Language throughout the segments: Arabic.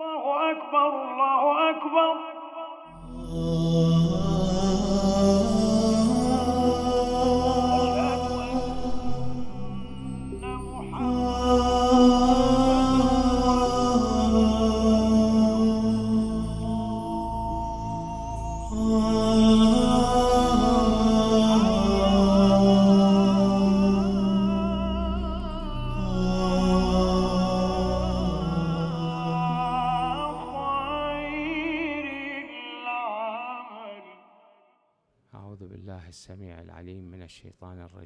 الله أكبر الله أكبر آه.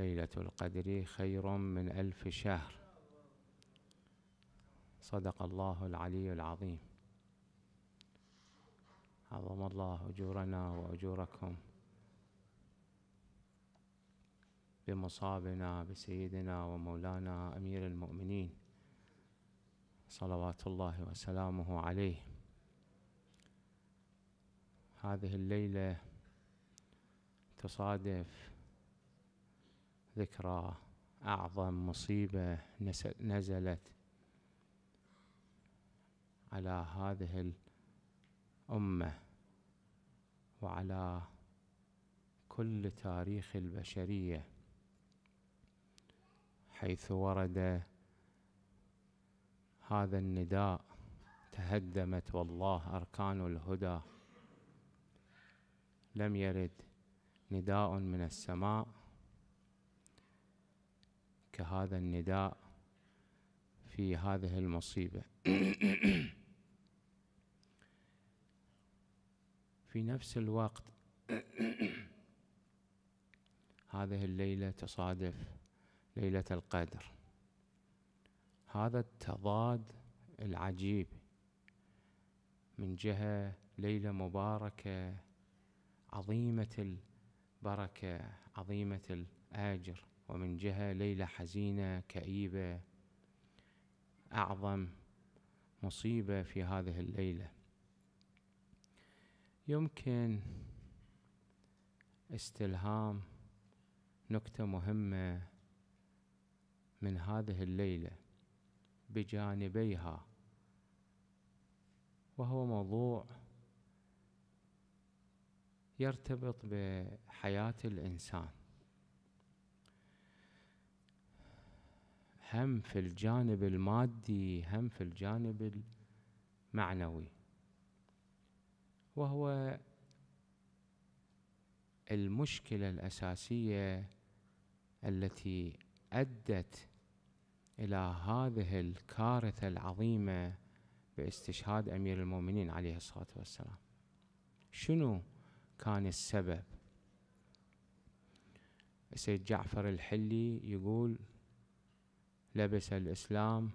ليلة القدر خير من ألف شهر صدق الله العلي العظيم عظم الله أجورنا وأجوركم بمصابنا بسيدنا ومولانا أمير المؤمنين صلوات الله وسلامه عليه هذه الليلة تصادف ذكرى أعظم مصيبة نزلت على هذه الأمة وعلى كل تاريخ البشرية حيث ورد هذا النداء تهدمت والله أركان الهدى لم يرد نداء من السماء هذا النداء في هذه المصيبة في نفس الوقت هذه الليلة تصادف ليلة القدر هذا التضاد العجيب من جهة ليلة مباركة عظيمة البركة عظيمة الآجر ومن جهة ليلة حزينة كئيبة أعظم مصيبة في هذه الليلة يمكن استلهام نكتة مهمة من هذه الليلة بجانبيها وهو موضوع يرتبط بحياة الإنسان هم في الجانب المادي هم في الجانب المعنوي وهو المشكلة الأساسية التي أدت إلى هذه الكارثة العظيمة باستشهاد أمير المؤمنين عليه الصلاة والسلام شنو كان السبب السيد جعفر الحلي يقول لبس الإسلام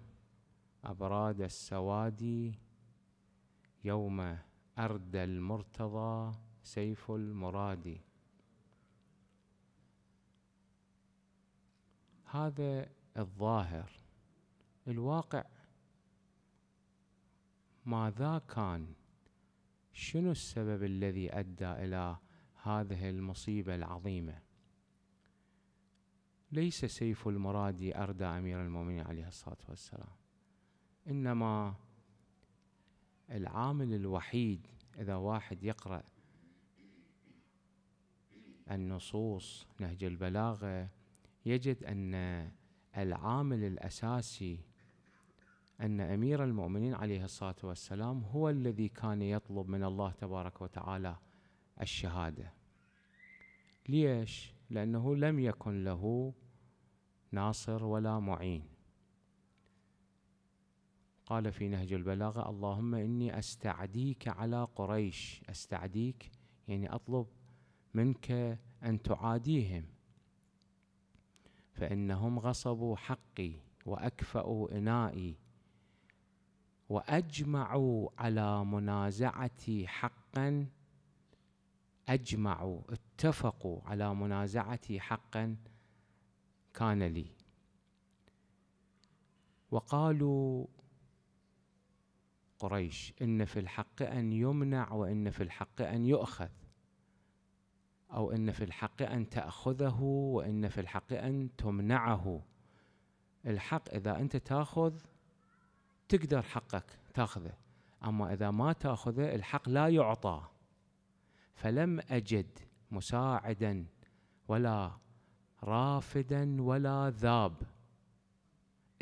أبراد السواد يوم أردى المرتضى سيف المراد هذا الظاهر الواقع ماذا كان شنو السبب الذي أدى إلى هذه المصيبة العظيمة ليس سيف المرادي أردى أمير المؤمنين عليه الصلاة والسلام إنما العامل الوحيد إذا واحد يقرأ النصوص نهج البلاغة يجد أن العامل الأساسي أن أمير المؤمنين عليه الصلاة والسلام هو الذي كان يطلب من الله تبارك وتعالى الشهادة ليش؟ لأنه لم يكن له ناصر ولا معين قال في نهج البلاغة اللهم إني أستعديك على قريش أستعديك يعني أطلب منك أن تعاديهم فإنهم غصبوا حقي وأكفأوا إنائي وأجمعوا على منازعتي حقا أجمعوا اتفقوا على منازعتي حقا كان لي وقالوا قريش ان في الحق ان يمنع وان في الحق ان يؤخذ او ان في الحق ان تاخذه وان في الحق ان تمنعه الحق اذا انت تاخذ تقدر حقك تاخذه اما اذا ما تاخذه الحق لا يعطى فلم اجد مساعدا ولا رافدا ولا ذاب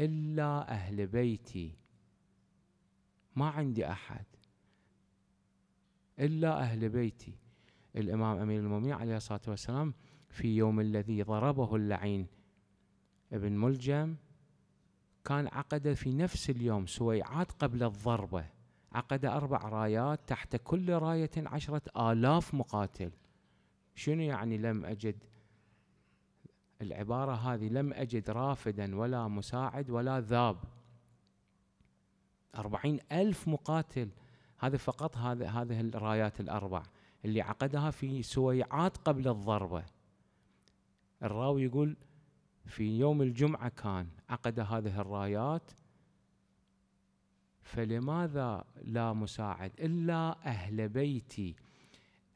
الا اهل بيتي ما عندي احد الا اهل بيتي الامام امير المؤمنين عليه الصلاه والسلام في يوم الذي ضربه اللعين ابن ملجم كان عقد في نفس اليوم سويعات قبل الضربه عقد اربع رايات تحت كل رايه عشره الاف مقاتل شنو يعني لم أجد العبارة هذه لم أجد رافدا ولا مساعد ولا ذاب أربعين ألف مقاتل هذا فقط هذا هذه الرايات الأربع اللي عقدها في سويعات قبل الضربة الراوي يقول في يوم الجمعة كان عقد هذه الرايات فلماذا لا مساعد إلا أهل بيتي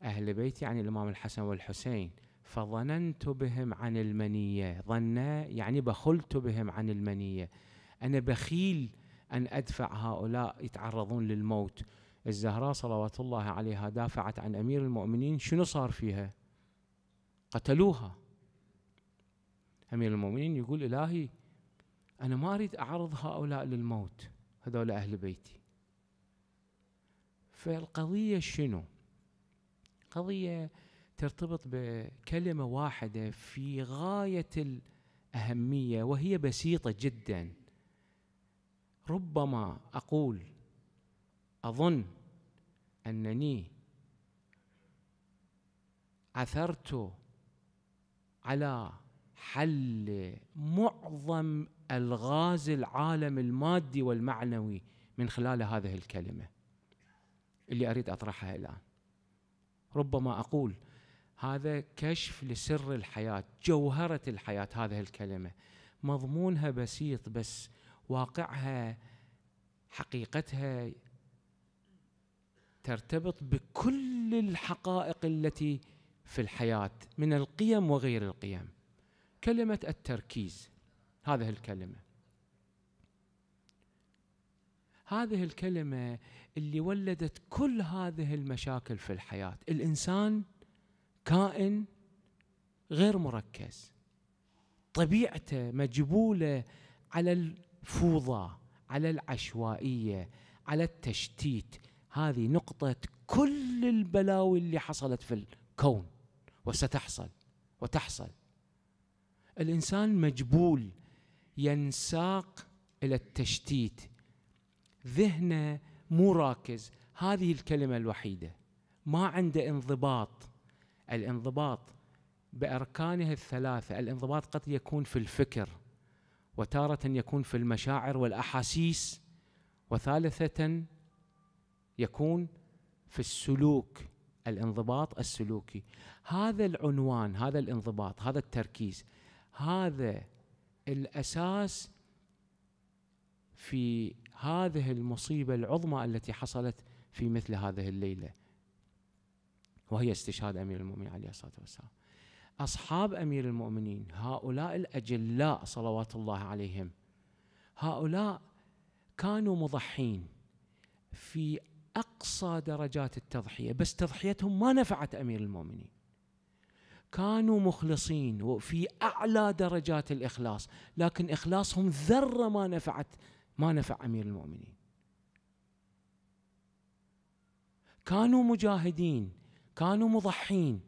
أهل بيتي عن الإمام الحسن والحسين فظننت بهم عن المنية ظن يعني بخلت بهم عن المنية أنا بخيل أن أدفع هؤلاء يتعرضون للموت الزهراء صلوات الله عليها دافعت عن أمير المؤمنين شنو صار فيها قتلوها أمير المؤمنين يقول إلهي أنا ما أريد أعرض هؤلاء للموت هذول أهل بيتي فالقضية شنو؟ قضية ترتبط بكلمة واحدة في غاية الأهمية وهي بسيطة جدا ربما أقول أظن أنني عثرت على حل معظم الغاز العالم المادي والمعنوي من خلال هذه الكلمه اللي اريد اطرحها الان ربما أقول هذا كشف لسر الحياة جوهرة الحياة هذه الكلمة مضمونها بسيط بس واقعها حقيقتها ترتبط بكل الحقائق التي في الحياة من القيم وغير القيم كلمة التركيز هذه الكلمة هذه الكلمة اللي ولدت كل هذه المشاكل في الحياة الإنسان كائن غير مركز طبيعته مجبولة على الفوضى على العشوائية على التشتيت هذه نقطة كل البلاوي اللي حصلت في الكون وستحصل وتحصل الإنسان مجبول ينساق إلى التشتيت ذهنه مو راكز هذه الكلمة الوحيدة ما عنده انضباط الانضباط بأركانه الثلاثة الانضباط قد يكون في الفكر وتارة يكون في المشاعر والأحاسيس وثالثة يكون في السلوك الانضباط السلوكي هذا العنوان هذا الانضباط هذا التركيز هذا الأساس في هذه المصيبه العظمى التي حصلت في مثل هذه الليله وهي استشهاد امير المؤمنين عليه الصلاه والسلام اصحاب امير المؤمنين هؤلاء الاجلاء صلوات الله عليهم هؤلاء كانوا مضحين في اقصى درجات التضحيه بس تضحيتهم ما نفعت امير المؤمنين كانوا مخلصين وفي اعلى درجات الاخلاص لكن اخلاصهم ذره ما نفعت ما نفع امير المؤمنين كانوا مجاهدين كانوا مضحين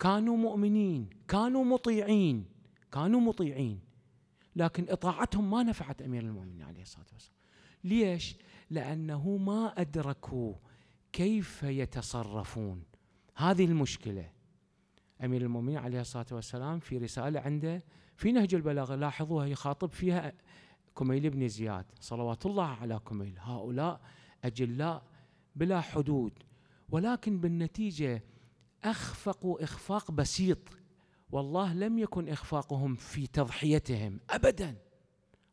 كانوا مؤمنين كانوا مطيعين كانوا مطيعين لكن اطاعتهم ما نفعت امير المؤمنين عليه الصلاه والسلام ليش لانه ما ادركوا كيف يتصرفون هذه المشكله امير المؤمنين عليه الصلاه والسلام في رساله عنده في نهج البلاغه لاحظوها يخاطب فيها كميل بن زياد صلوات الله على كميل هؤلاء أجلاء بلا حدود ولكن بالنتيجة أخفقوا إخفاق بسيط والله لم يكن إخفاقهم في تضحيتهم أبدا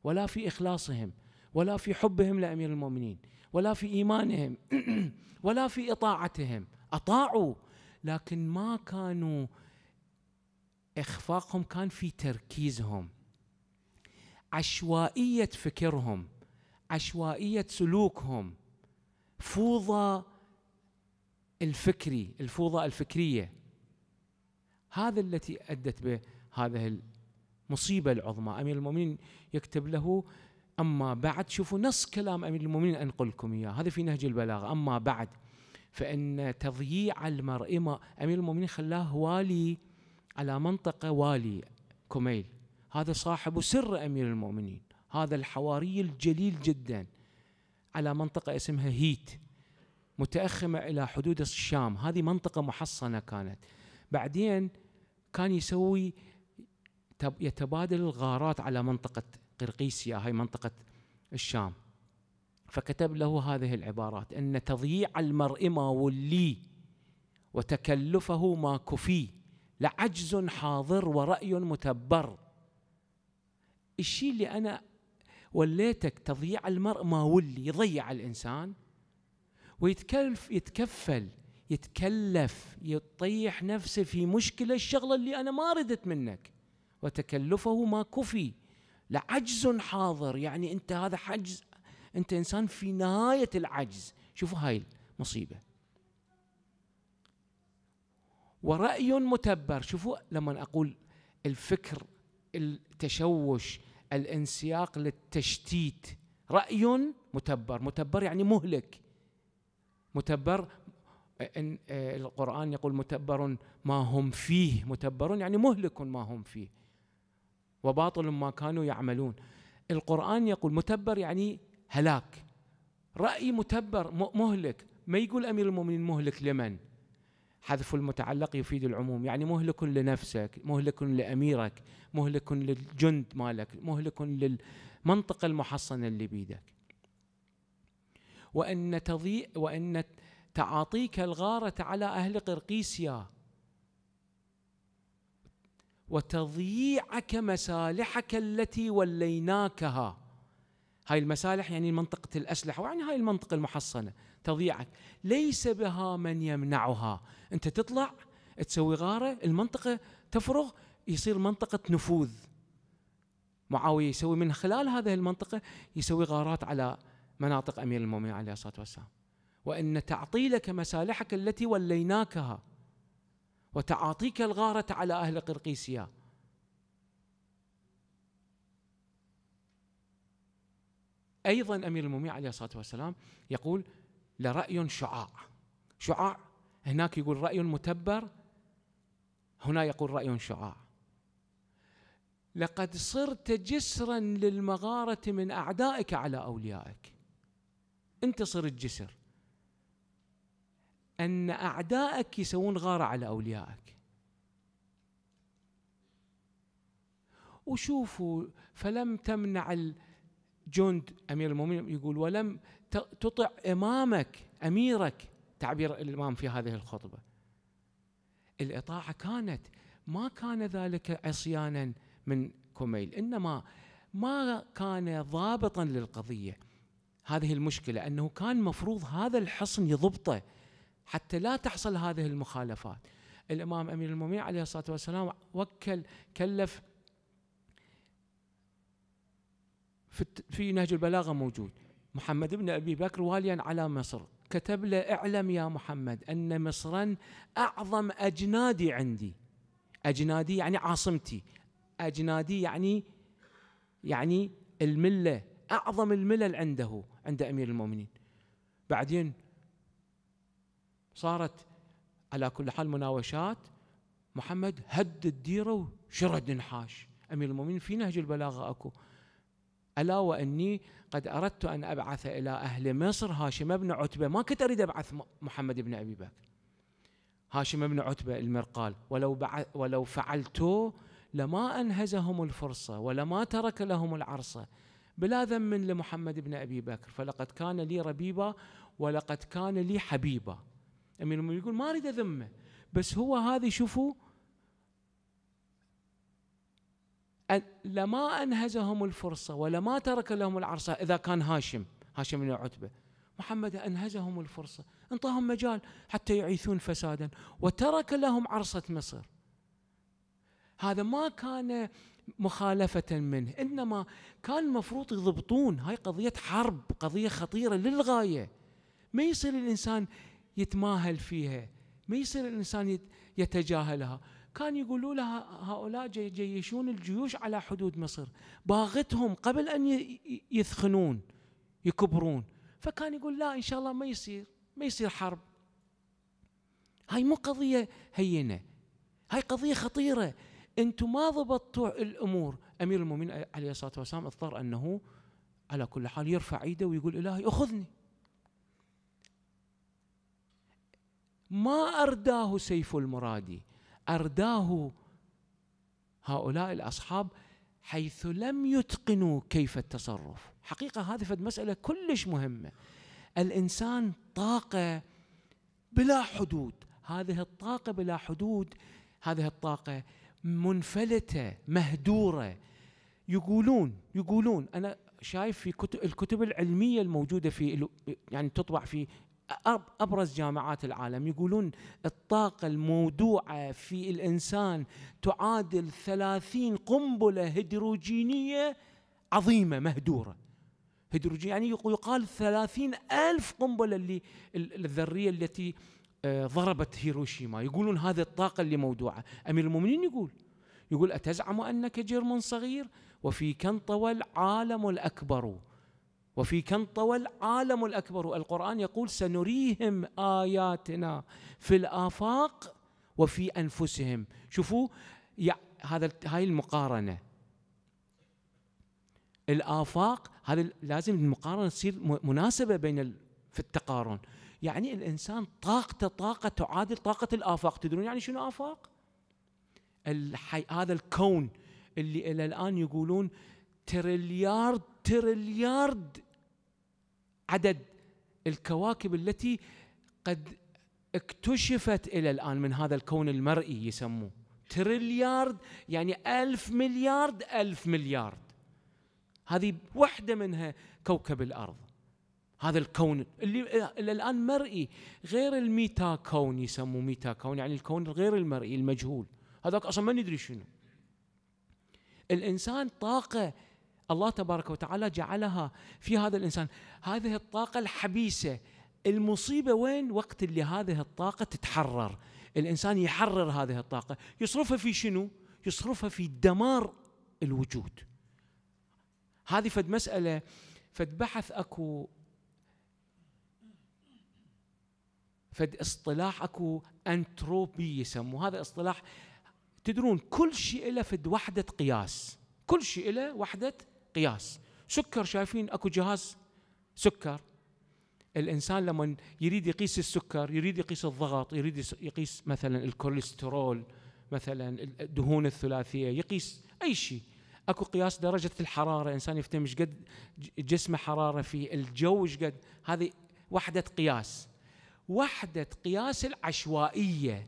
ولا في إخلاصهم ولا في حبهم لأمير المؤمنين ولا في إيمانهم ولا في إطاعتهم أطاعوا لكن ما كانوا إخفاقهم كان في تركيزهم عشوائيه فكرهم عشوائيه سلوكهم فوضى الفكري الفوضى الفكريه هذا التي ادت به هذه المصيبه العظمى امير المؤمنين يكتب له اما بعد شوفوا نص كلام امير المؤمنين انقل لكم اياه هذا في نهج البلاغه اما بعد فان تضييع المرئمه امير المؤمنين خلاه والي على منطقه والي كميل هذا صاحب سر أمير المؤمنين هذا الحواري الجليل جدا على منطقة اسمها هيت متأخمة إلى حدود الشام هذه منطقة محصنة كانت بعدين كان يسوي يتبادل الغارات على منطقة قرقيسيا هاي منطقة الشام فكتب له هذه العبارات أن تضييع المرء ما ولي وتكلفه ما كفي لعجز حاضر ورأي متبر الشيء اللي أنا وليتك تضييع المرء ما ولي يضيع الإنسان ويتكلف يتكفل يتكلف يطيح نفسه في مشكلة الشغلة اللي أنا ما ردت منك وتكلفه ما كفي لعجز حاضر يعني أنت هذا حجز أنت إنسان في نهاية العجز شوفوا هاي المصيبة ورأي متبر شوفوا لما أقول الفكر التشوش الانسياق للتشتيت رأي متبر متبر يعني مهلك متبر إن آه، القرآن يقول متبر ما هم فيه متبر يعني مهلك ما هم فيه وباطل ما كانوا يعملون القرآن يقول متبر يعني هلاك رأي متبر مهلك ما يقول أمير المؤمنين مهلك لمن حذف المتعلق يفيد العموم يعني مهلك لنفسك مهلك لأميرك مهلك للجند مالك مهلك للمنطقة المحصنة اللي بيدك وأن تضيء وأن تعاطيك الغارة على أهل قرقيسيا وتضييعك مسالحك التي وليناكها هاي المسالح يعني منطقة الأسلحة ويعني هاي المنطقة المحصنة تضيعك ليس بها من يمنعها أنت تطلع تسوي غارة المنطقة تفرغ يصير منطقة نفوذ معاوية يسوي من خلال هذه المنطقة يسوي غارات على مناطق أمير المؤمنين عليه الصلاة والسلام وإن تعطيلك مسالحك التي وليناكها وتعاطيك الغارة على أهل قرقيسيا أيضا أمير المؤمنين عليه الصلاة والسلام يقول لرأي شعاع شعاع هناك يقول رأي متبر هنا يقول رأي شعاع لقد صرت جسرا للمغارة من أعدائك على أوليائك أنت صرت جسر أن أعدائك يسوون غارة على أوليائك وشوفوا فلم تمنع الجند أمير المؤمنين يقول ولم تطع إمامك أميرك تعبير الإمام في هذه الخطبة الإطاعة كانت ما كان ذلك عصيانا من كميل إنما ما كان ضابطا للقضية هذه المشكلة أنه كان مفروض هذا الحصن يضبطه حتى لا تحصل هذه المخالفات الإمام أمير المؤمنين عليه الصلاة والسلام وكل كلف في نهج البلاغة موجود محمد بن أبي بكر واليا على مصر كتب له اعلم يا محمد أن مصرا أعظم أجنادي عندي أجنادي يعني عاصمتي أجنادي يعني يعني الملة أعظم الملل عنده عند أمير المؤمنين بعدين صارت على كل حال مناوشات محمد هد الديرة وشرد نحاش أمير المؤمنين في نهج البلاغة أكو ألا وأني قد أردت أن أبعث إلى أهل مصر هاشم بن عتبة ما كنت أريد أبعث محمد بن أبي بكر هاشم بن عتبة المرقال ولو, بعث ولو فعلت لما أنهزهم الفرصة ولما ترك لهم العرصة بلا ذم لمحمد بن أبي بكر فلقد كان لي ربيبا ولقد كان لي حبيبا أمين يقول ما أريد أذمه بس هو هذه شوفوا لما أنهزهم الفرصة ولما ترك لهم العرصة إذا كان هاشم هاشم بن عتبة محمد أنهزهم الفرصة انطاهم مجال حتى يعيثون فسادا وترك لهم عرصة مصر هذا ما كان مخالفة منه إنما كان المفروض يضبطون هاي قضية حرب قضية خطيرة للغاية ما يصير الإنسان يتماهل فيها ما يصير الإنسان يتجاهلها كان يقولوا لها هؤلاء جيشون الجيوش على حدود مصر باغتهم قبل أن يثخنون يكبرون فكان يقول لا إن شاء الله ما يصير ما يصير حرب هاي مو قضية هينة هاي قضية خطيرة أنتم ما ضبطتوا الأمور أمير المؤمنين عليه الصلاة والسلام اضطر أنه على كل حال يرفع ايده ويقول إلهي أخذني ما أرداه سيف المرادي أرداه هؤلاء الأصحاب حيث لم يتقنوا كيف التصرف حقيقة هذه فد مسألة كلش مهمة الإنسان طاقة بلا حدود هذه الطاقة بلا حدود هذه الطاقة منفلتة مهدورة يقولون يقولون أنا شايف في كتب الكتب العلمية الموجودة في يعني تطبع في ابرز جامعات العالم يقولون الطاقه المودوعه في الانسان تعادل 30 قنبله هيدروجينيه عظيمه مهدوره هيدروجين يعني يقال ثلاثين ألف قنبله اللي الذريه التي آه، ضربت هيروشيما يقولون هذه الطاقه اللي موضوعه امير المؤمنين يقول يقول أتزعم أنك جرم صغير وفي كنطوة العالم الأكبر وفي كنطوة العالم الأكبر القرآن يقول سنريهم آياتنا في الآفاق وفي أنفسهم شوفوا هذا هاي المقارنة الآفاق هذا لازم المقارنة تصير مناسبة بين في التقارن يعني الإنسان طاقته طاقة تعادل طاقة الآفاق تدرون يعني شنو آفاق؟ الحي... هذا الكون اللي إلى الآن يقولون تريليارد تريليارد عدد الكواكب التي قد اكتشفت إلى الآن من هذا الكون المرئي يسموه تريليارد يعني ألف مليارد ألف مليارد هذه وحدة منها كوكب الأرض هذا الكون اللي إلى الآن مرئي غير الميتا كون يسموه ميتا كون يعني الكون غير المرئي المجهول هذاك أصلا ما ندري شنو الإنسان طاقة الله تبارك وتعالى جعلها في هذا الانسان هذه الطاقه الحبيسه المصيبه وين وقت اللي هذه الطاقه تتحرر الانسان يحرر هذه الطاقه يصرفها في شنو يصرفها في دمار الوجود هذه فد مساله فد بحث اكو فد اصطلاح اكو انتروبي يسموه هذا اصطلاح تدرون كل شيء له فد وحده قياس كل شيء له وحده قياس سكر شايفين اكو جهاز سكر الانسان لما يريد يقيس السكر يريد يقيس الضغط يريد يقيس مثلا الكوليسترول مثلا الدهون الثلاثيه يقيس اي شيء اكو قياس درجه الحراره انسان يفتهم ايش قد جسمه حراره في الجو ايش قد هذه وحده قياس وحده قياس العشوائيه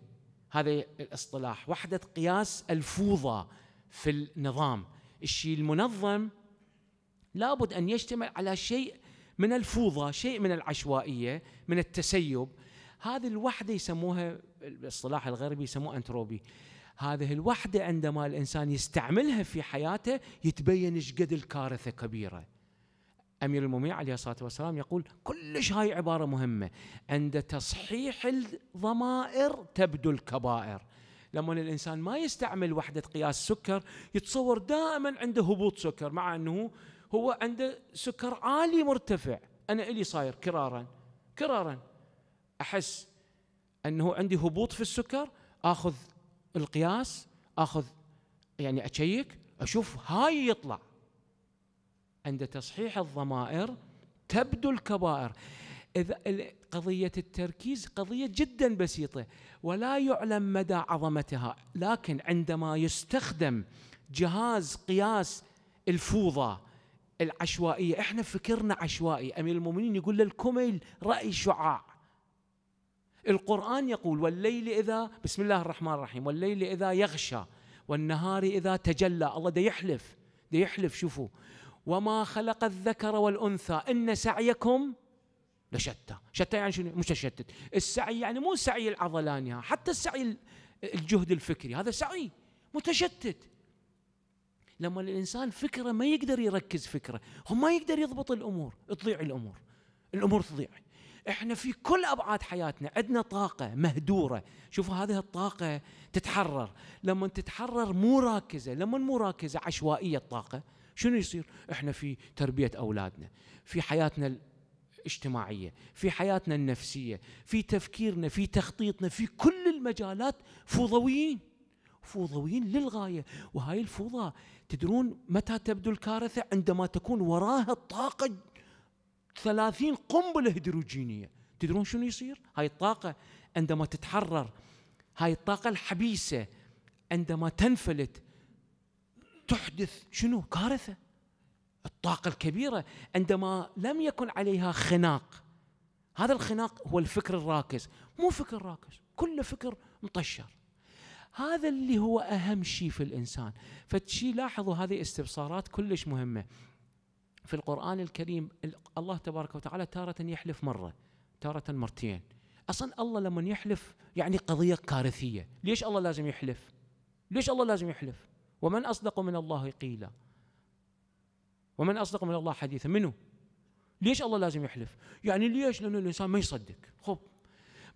هذا الاصطلاح وحده قياس الفوضى في النظام الشيء المنظم لابد أن يشتمل على شيء من الفوضى شيء من العشوائية من التسيب هذه الوحدة يسموها بالاصطلاح الغربي يسموها أنتروبي هذه الوحدة عندما الإنسان يستعملها في حياته يتبين ايش قد الكارثة كبيرة أمير المؤمنين عليه الصلاة والسلام يقول كلش هاي عبارة مهمة عند تصحيح الضمائر تبدو الكبائر لما الإنسان ما يستعمل وحدة قياس سكر يتصور دائما عنده هبوط سكر مع أنه هو عنده سكر عالي مرتفع انا الي صاير كرارا كرارا احس انه عندي هبوط في السكر اخذ القياس اخذ يعني اشيك اشوف هاي يطلع عند تصحيح الضمائر تبدو الكبائر إذا قضية التركيز قضية جدا بسيطة ولا يعلم مدى عظمتها لكن عندما يستخدم جهاز قياس الفوضى العشوائية احنا فكرنا عشوائي أمير المؤمنين يقول للكمل رأي شعاع القرآن يقول والليل إذا بسم الله الرحمن الرحيم والليل إذا يغشى والنهار إذا تجلى الله ده يحلف ده يحلف شوفوا وما خلق الذكر والأنثى إن سعيكم لشتى شتى يعني شنو متشتت السعي يعني مو سعي العضلانية حتى السعي الجهد الفكري هذا سعي متشتت لما الانسان فكره ما يقدر يركز فكره هو ما يقدر يضبط الامور تضيع الامور الامور تضيع احنا في كل ابعاد حياتنا عندنا طاقه مهدوره شوفوا هذه الطاقه تتحرر لما تتحرر مو راكزه لما مو راكزه عشوائيه الطاقه شنو يصير احنا في تربيه اولادنا في حياتنا الاجتماعيه في حياتنا النفسيه في تفكيرنا في تخطيطنا في كل المجالات فوضويين فوضويين للغاية وهاي الفوضى تدرون متى تبدو الكارثة عندما تكون وراها الطاقة ثلاثين قنبلة هيدروجينية تدرون شنو يصير هاي الطاقة عندما تتحرر هاي الطاقة الحبيسة عندما تنفلت تحدث شنو كارثة الطاقة الكبيرة عندما لم يكن عليها خناق هذا الخناق هو الفكر الراكز مو فكر راكز كله فكر مطشر هذا اللي هو أهم شيء في الإنسان فشي لاحظوا هذه استبصارات كلش مهمة في القرآن الكريم الله تبارك وتعالى تارة يحلف مرة تارة مرتين أصلا الله لما يحلف يعني قضية كارثية ليش الله لازم يحلف ليش الله لازم يحلف ومن أصدق من الله قيلا ومن أصدق من الله حديثا منه ليش الله لازم يحلف يعني ليش لأنه الإنسان ما يصدق خب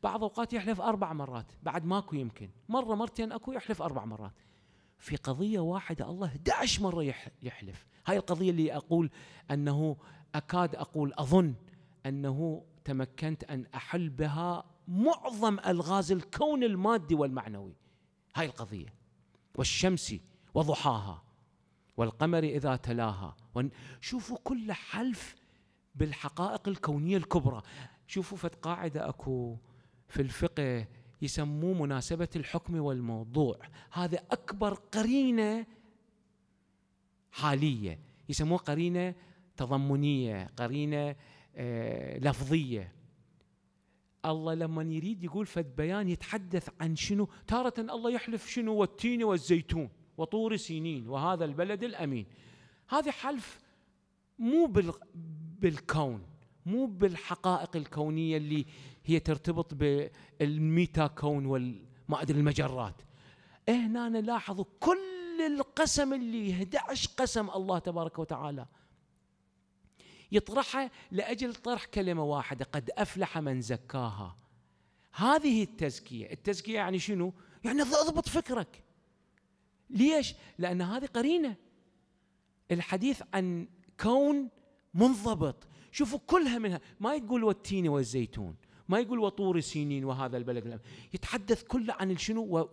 بعض اوقات يحلف اربع مرات بعد ماكو يمكن مره مرتين اكو يحلف اربع مرات في قضيه واحده الله 11 مره يحلف هاي القضيه اللي اقول انه اكاد اقول اظن انه تمكنت ان احل بها معظم الغاز الكون المادي والمعنوي هاي القضيه والشمس وضحاها والقمر اذا تلاها شوفوا كل حلف بالحقائق الكونيه الكبرى شوفوا فت قاعده اكو في الفقه يسموه مناسبة الحكم والموضوع هذا أكبر قرينة حالية يسموه قرينة تضمنية قرينة آه، لفظية الله لما يريد يقول فد بيان يتحدث عن شنو تارة الله يحلف شنو والتين والزيتون وطور سينين وهذا البلد الأمين هذا حلف مو بالكون مو بالحقائق الكونيه اللي هي ترتبط بالميتا كون وما ادري المجرات هنا إيه لاحظوا كل القسم اللي 11 قسم الله تبارك وتعالى يطرحها لاجل طرح كلمه واحده قد افلح من زكاها هذه التزكيه التزكيه يعني شنو يعني اضبط فكرك ليش لان هذه قرينه الحديث عن كون منضبط شوفوا كلها منها ما يقول والتين والزيتون ما يقول وطور سينين وهذا البلد يتحدث كله عن الشنو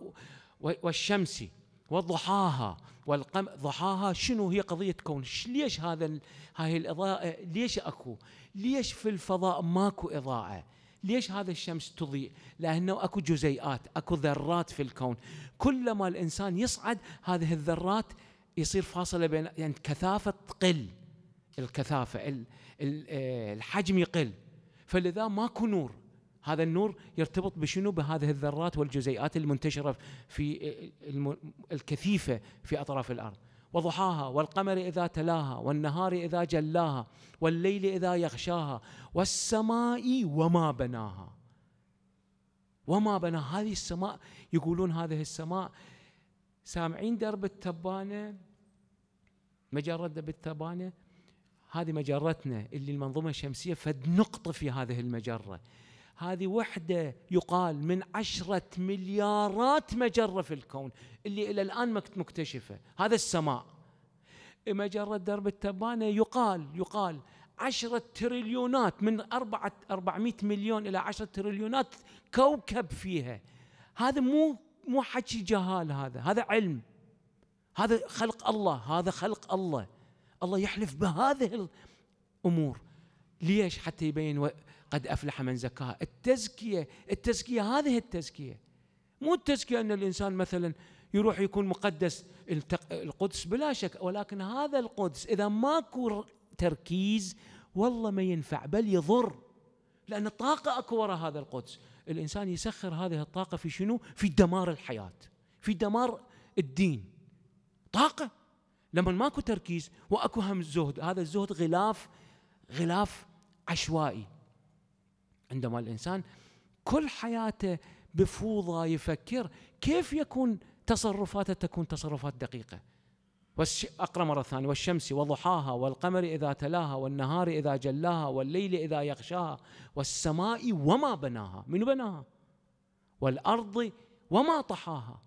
والشمس وضحاها والقم ضحاها شنو هي قضية كون ليش هذا هاي الإضاءة ليش أكو ليش في الفضاء ماكو إضاءة ليش هذا الشمس تضيء لأنه أكو جزيئات أكو ذرات في الكون كلما الإنسان يصعد هذه الذرات يصير فاصلة بين يعني كثافة تقل الكثافه آه، الحجم يقل فلذا ماكو نور هذا النور يرتبط بشنو بهذه الذرات والجزيئات المنتشره في آه، الكثيفه في اطراف الارض وضحاها والقمر اذا تلاها والنهار اذا جلاها والليل اذا يغشاها والسماء وما بناها وما بنا هذه السماء يقولون هذه السماء سامعين درب التبانه مجرد درب التبانه هذه مجرتنا اللي المنظومة الشمسية فد نقطة في هذه المجرة هذه وحدة يقال من عشرة مليارات مجرة في الكون اللي إلى الآن مكتشفة هذا السماء مجرة درب التبانة يقال يقال عشرة تريليونات من أربعة أربعمائة مليون إلى عشرة تريليونات كوكب فيها هذا مو مو حكي جهال هذا هذا علم هذا خلق الله هذا خلق الله الله يحلف بهذه الامور ليش حتى يبين قد افلح من زكاها التزكيه التزكيه هذه التزكيه مو التزكيه ان الانسان مثلا يروح يكون مقدس القدس بلا شك ولكن هذا القدس اذا ماكو تركيز والله ما ينفع بل يضر لان الطاقه اكو وراء هذا القدس الانسان يسخر هذه الطاقه في شنو في دمار الحياه في دمار الدين طاقه لما ماكو تركيز واكو هم زهد هذا الزهد غلاف غلاف عشوائي عندما الانسان كل حياته بفوضى يفكر كيف يكون تصرفاته تكون تصرفات دقيقه اقرا مره ثانيه والشمس وضحاها والقمر اذا تلاها والنهار اذا جلاها والليل اذا يغشاها والسماء وما بناها من بناها والارض وما طحاها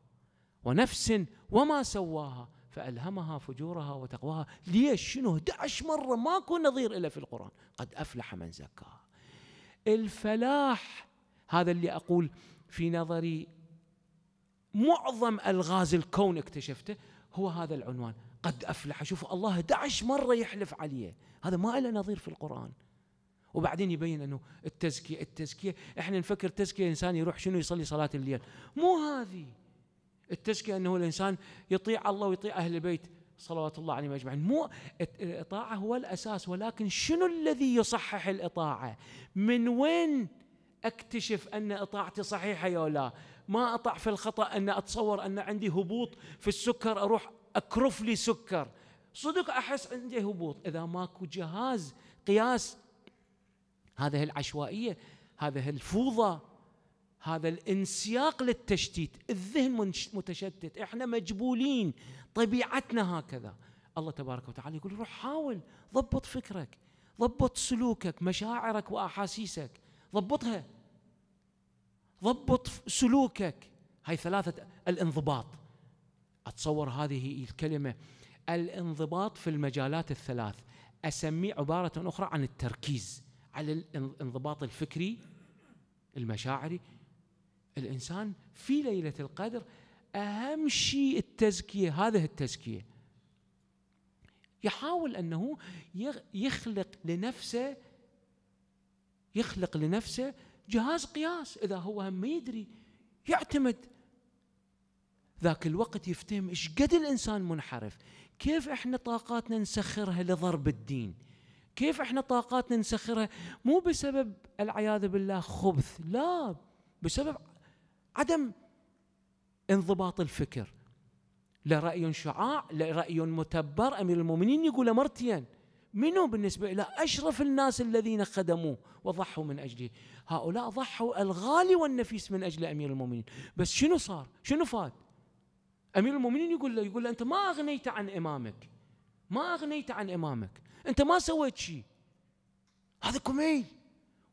ونفس وما سواها فألهمها فجورها وتقواها ليش شنو 11 مرة ماكو نظير إلا في القرآن قد أفلح من زكاها الفلاح هذا اللي أقول في نظري معظم ألغاز الكون اكتشفته هو هذا العنوان قد أفلح شوفوا الله 11 مرة يحلف عليه هذا ما له نظير في القرآن وبعدين يبين انه التزكيه التزكيه احنا نفكر تزكيه انسان يروح شنو يصلي صلاه الليل مو هذه التزكية أنه الإنسان يطيع الله ويطيع أهل البيت صلوات الله عليهم أجمعين مو الإطاعة هو الأساس ولكن شنو الذي يصحح الإطاعة من وين أكتشف أن إطاعتي صحيحة يا لا ما أطع في الخطأ أن أتصور أن عندي هبوط في السكر أروح أكرف لي سكر صدق أحس عندي هبوط إذا ماكو جهاز قياس هذه العشوائية هذه الفوضى هذا الانسياق للتشتيت الذهن متشتت احنا مجبولين طبيعتنا هكذا الله تبارك وتعالى يقول روح حاول ضبط فكرك ضبط سلوكك مشاعرك واحاسيسك ضبطها ضبط سلوكك هاي ثلاثه الانضباط اتصور هذه الكلمه الانضباط في المجالات الثلاث اسميه عباره اخرى عن التركيز على الانضباط الفكري المشاعري الإنسان في ليلة القدر أهم شيء التزكية هذه التزكية يحاول أنه يخلق لنفسه يخلق لنفسه جهاز قياس إذا هو هم يدري يعتمد ذاك الوقت يفتهم ايش قد الانسان منحرف كيف احنا طاقاتنا نسخرها لضرب الدين كيف احنا طاقاتنا نسخرها مو بسبب العياذ بالله خبث لا بسبب عدم انضباط الفكر لا رأي شعاع لا رأي متبر أمير المؤمنين يقول مرتين منو بالنسبة إلى أشرف الناس الذين خدموه وضحوا من أجله هؤلاء ضحوا الغالي والنفيس من أجل أمير المؤمنين بس شنو صار شنو فات أمير المؤمنين يقول له يقول له أنت ما أغنيت عن إمامك ما أغنيت عن إمامك أنت ما سويت شيء هذا كمي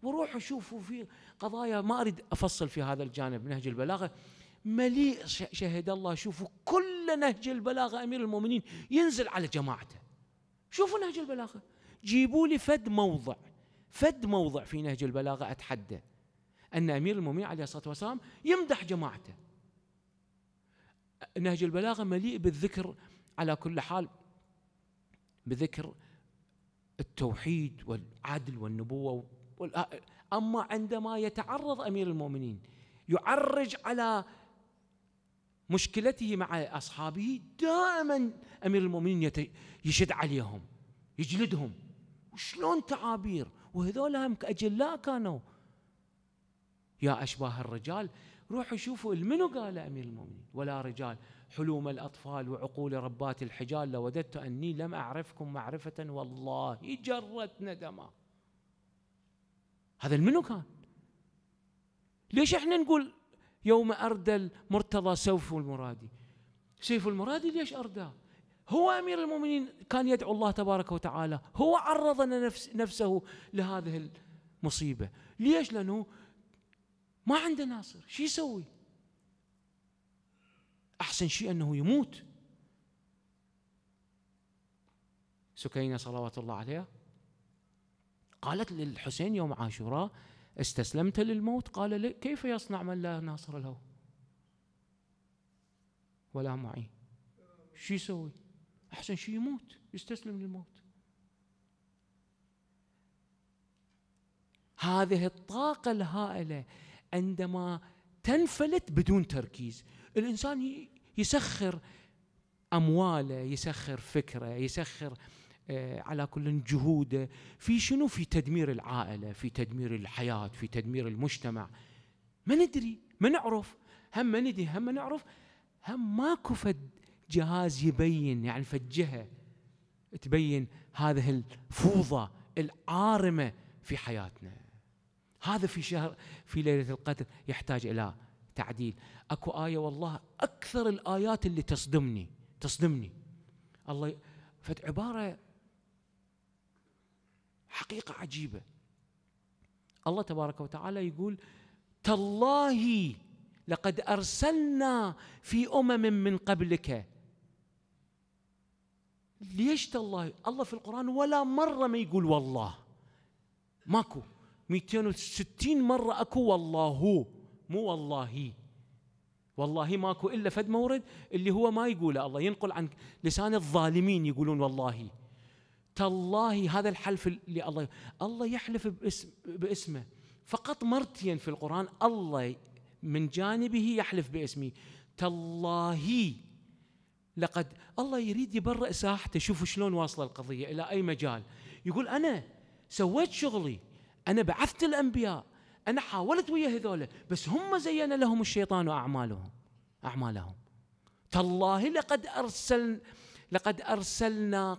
وروحوا شوفوا في قضايا ما اريد افصل في هذا الجانب نهج البلاغه مليء شهد الله شوفوا كل نهج البلاغه امير المؤمنين ينزل على جماعته شوفوا نهج البلاغه جيبوا لي فد موضع فد موضع في نهج البلاغه اتحدى ان امير المؤمنين عليه الصلاه والسلام يمدح جماعته نهج البلاغه مليء بالذكر على كل حال بذكر التوحيد والعدل والنبوه أما عندما يتعرض أمير المؤمنين يعرج على مشكلته مع أصحابه دائما أمير المؤمنين يشد عليهم يجلدهم وشلون تعابير وهذول هم أجلاء كانوا يا أشباه الرجال روحوا شوفوا المنو قال أمير المؤمنين ولا رجال حلوم الأطفال وعقول ربات الحجال لوددت أني لم أعرفكم معرفة والله جرت ندما هذا منو كان ليش احنا نقول يوم أردى المرتضى سيف المرادي سيف المرادي ليش أرداه هو أمير المؤمنين كان يدعو الله تبارك وتعالى هو عرض نفس نفسه لهذه المصيبة ليش لأنه ما عنده ناصر شو يسوي أحسن شيء أنه يموت سكينة صلوات الله عليها قالت للحسين يوم عاشوراء استسلمت للموت قال لي كيف يصنع من لا ناصر له ولا معين شو يسوي أحسن شيء يموت يستسلم للموت هذه الطاقة الهائلة عندما تنفلت بدون تركيز الإنسان يسخر أمواله يسخر فكره يسخر آه، على كل جهوده في شنو في تدمير العائله في تدمير الحياه في تدمير المجتمع ما ندري ما نعرف هم ما ندري هم ما نعرف هم ماكو فد جهاز يبين يعني فد جهه تبين هذه الفوضى العارمه في حياتنا هذا في شهر في ليله القدر يحتاج الى تعديل اكو ايه والله اكثر الايات اللي تصدمني تصدمني الله فد عباره حقيقة عجيبة الله تبارك وتعالى يقول تالله لقد أرسلنا في أمم من قبلك ليش تالله الله في القرآن ولا مرة ما يقول والله ماكو 260 مرة أكو والله مو والله والله ماكو إلا فد مورد اللي هو ما يقوله الله ينقل عن لسان الظالمين يقولون والله تالله هذا الحلف اللي الله الله يحلف باسم باسمه فقط مرتين في القرآن الله من جانبه يحلف باسمي تالله لقد الله يريد يبرئ ساحته شوفوا شلون واصله القضيه الى اي مجال يقول انا سويت شغلي انا بعثت الانبياء انا حاولت ويا هذولا بس هم زين لهم الشيطان واعمالهم اعمالهم تالله لقد ارسل لقد أرسلنا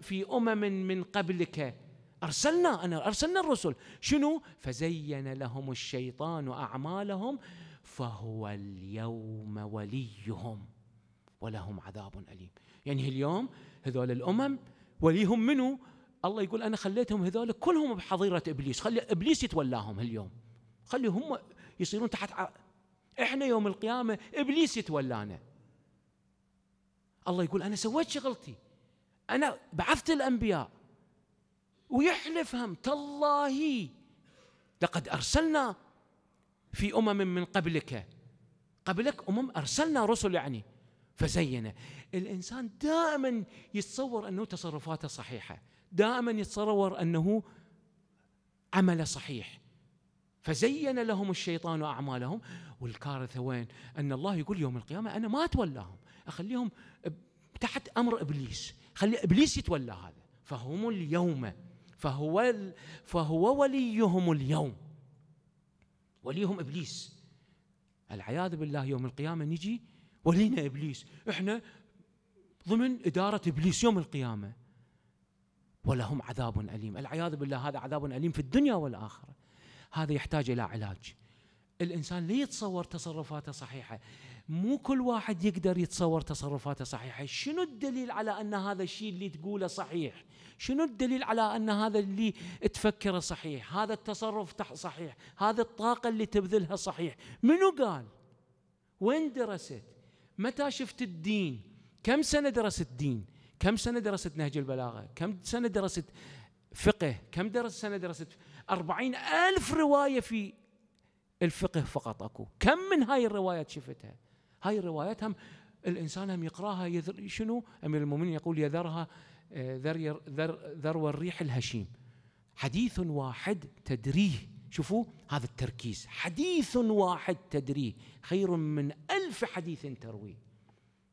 في أمم من قبلك أرسلنا أنا أرسلنا الرسل شنو فزين لهم الشيطان أعمالهم فهو اليوم وليهم ولهم عذاب أليم يعني اليوم هذول الأمم وليهم منو الله يقول أنا خليتهم هذول كلهم بحظيرة إبليس خلي إبليس يتولاهم اليوم خلي هم يصيرون تحت ع... إحنا يوم القيامة إبليس يتولانا الله يقول انا سويت شغلتي انا بعثت الانبياء ويحلف هم تالله لقد ارسلنا في امم من قبلك قبلك امم ارسلنا رسل يعني فزينه الانسان دائما يتصور انه تصرفاته صحيحه دائما يتصور انه عمله صحيح فزين لهم الشيطان اعمالهم والكارثه وين؟ ان الله يقول يوم القيامه انا ما اتولاهم اخليهم تحت امر ابليس خلي ابليس يتولى هذا فهم اليوم فهو فهو وليهم اليوم وليهم ابليس العياذ بالله يوم القيامه نجي ولينا ابليس احنا ضمن اداره ابليس يوم القيامه ولهم عذاب اليم العياذ بالله هذا عذاب اليم في الدنيا والاخره هذا يحتاج الى علاج الانسان ليه يتصور تصرفاته صحيحه مو كل واحد يقدر يتصور تصرفاته صحيحه شنو الدليل على ان هذا الشيء اللي تقوله صحيح شنو الدليل على ان هذا اللي تفكره صحيح هذا التصرف صحيح هذه الطاقه اللي تبذلها صحيح منو قال وين درست متى شفت الدين كم سنه درست دين كم سنه درست نهج البلاغه كم سنه درست فقه كم درست سنه درست أربعين ألف روايه في الفقه فقط اكو كم من هاي الروايات شفتها هاي الروايات هم الانسان هم يقراها يذر شنو امير المؤمنين يقول يذرها آه، ذر ذر ذرو الريح الهشيم حديث واحد تدريه شوفوا هذا التركيز حديث واحد تدريه خير من ألف حديث ترويه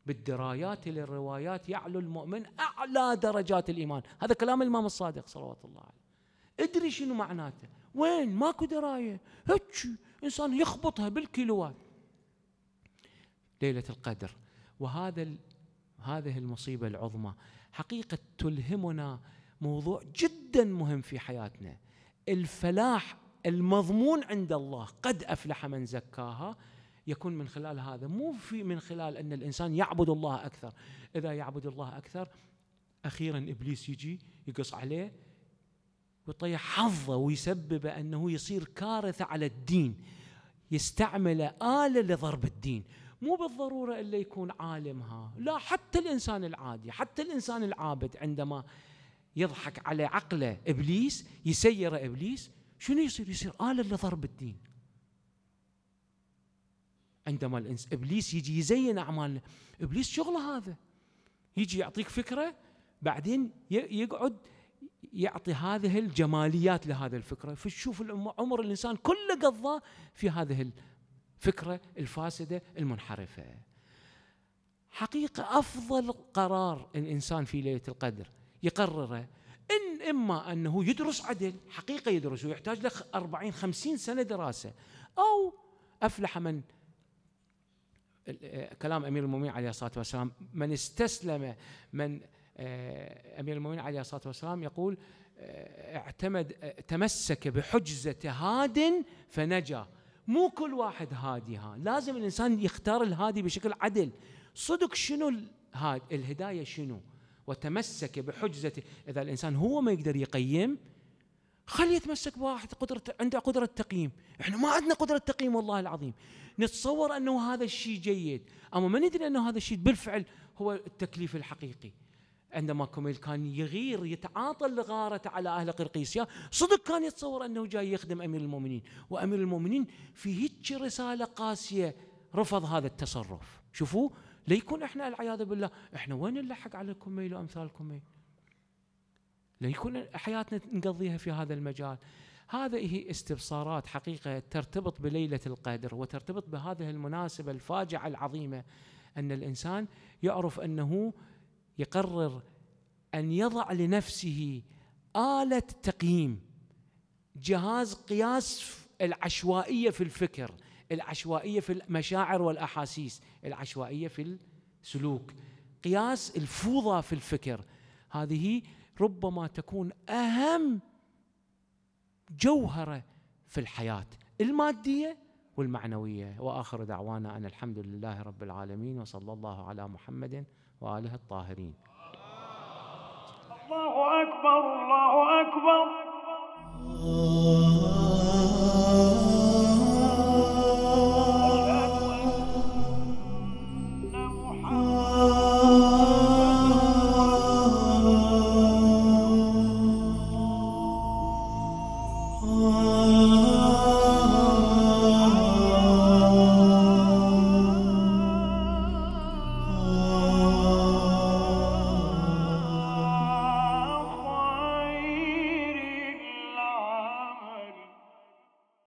بالدرايات للروايات يعلو المؤمن أعلى درجات الإيمان هذا كلام الإمام الصادق صلوات الله عليه ادري شنو معناته وين ماكو دراية هتشي إنسان يخبطها بالكيلوات ليلة القدر وهذا هذه المصيبة العظمى حقيقة تلهمنا موضوع جدا مهم في حياتنا الفلاح المضمون عند الله قد أفلح من زكاها يكون من خلال هذا مو في من خلال أن الإنسان يعبد الله أكثر إذا يعبد الله أكثر أخيرا إبليس يجي يقص عليه ويطيح حظه ويسبب انه يصير كارثه على الدين يستعمل اله لضرب الدين مو بالضروره الا يكون عالم ها لا حتى الانسان العادي حتى الانسان العابد عندما يضحك على عقله ابليس يسير ابليس شنو يصير يصير اله لضرب الدين عندما الانس ابليس يجي يزين اعمالنا ابليس شغله هذا يجي يعطيك فكره بعدين يقعد يعطي هذه الجماليات لهذه الفكرة فشوف عمر الإنسان كله قضاه في هذه الفكرة الفاسدة المنحرفة حقيقة أفضل قرار الإنسان في ليلة القدر يقرره إن إما أنه يدرس عدل حقيقة يدرس ويحتاج له 40 50 سنة دراسة أو أفلح من آه، كلام أمير المؤمنين عليه الصلاة والسلام من استسلم من آه، امير المؤمنين عليه الصلاه والسلام يقول آه، اعتمد آه، تمسك بحجزه هاد فنجا مو كل واحد هادي ها لازم الانسان يختار الهادي بشكل عدل صدق شنو الهاد الهدايه شنو وتمسك بحجزه اذا الانسان هو ما يقدر يقيم خليه يتمسك بواحد قدرة عنده قدرة تقييم، احنا ما عندنا قدرة تقييم والله العظيم. نتصور انه هذا الشيء جيد، اما ما ندري انه هذا الشيء بالفعل هو التكليف الحقيقي. عندما كوميل كان يغير يتعاطى الغارة على أهل قرقيسيا صدق كان يتصور أنه جاي يخدم أمير المؤمنين وأمير المؤمنين في هيك رسالة قاسية رفض هذا التصرف شوفوا ليكون احنا العياذ بالله احنا وين نلحق على كوميل وامثال كوميل ليكون حياتنا نقضيها في هذا المجال هذا هي استبصارات حقيقه ترتبط بليله القدر وترتبط بهذه المناسبه الفاجعه العظيمه ان الانسان يعرف انه يقرر ان يضع لنفسه اله تقييم جهاز قياس العشوائيه في الفكر العشوائيه في المشاعر والاحاسيس العشوائيه في السلوك قياس الفوضى في الفكر هذه ربما تكون اهم جوهره في الحياه الماديه والمعنويه واخر دعوانا ان الحمد لله رب العالمين وصلى الله على محمد وآله الطاهرين الله أكبر الله أكبر آه.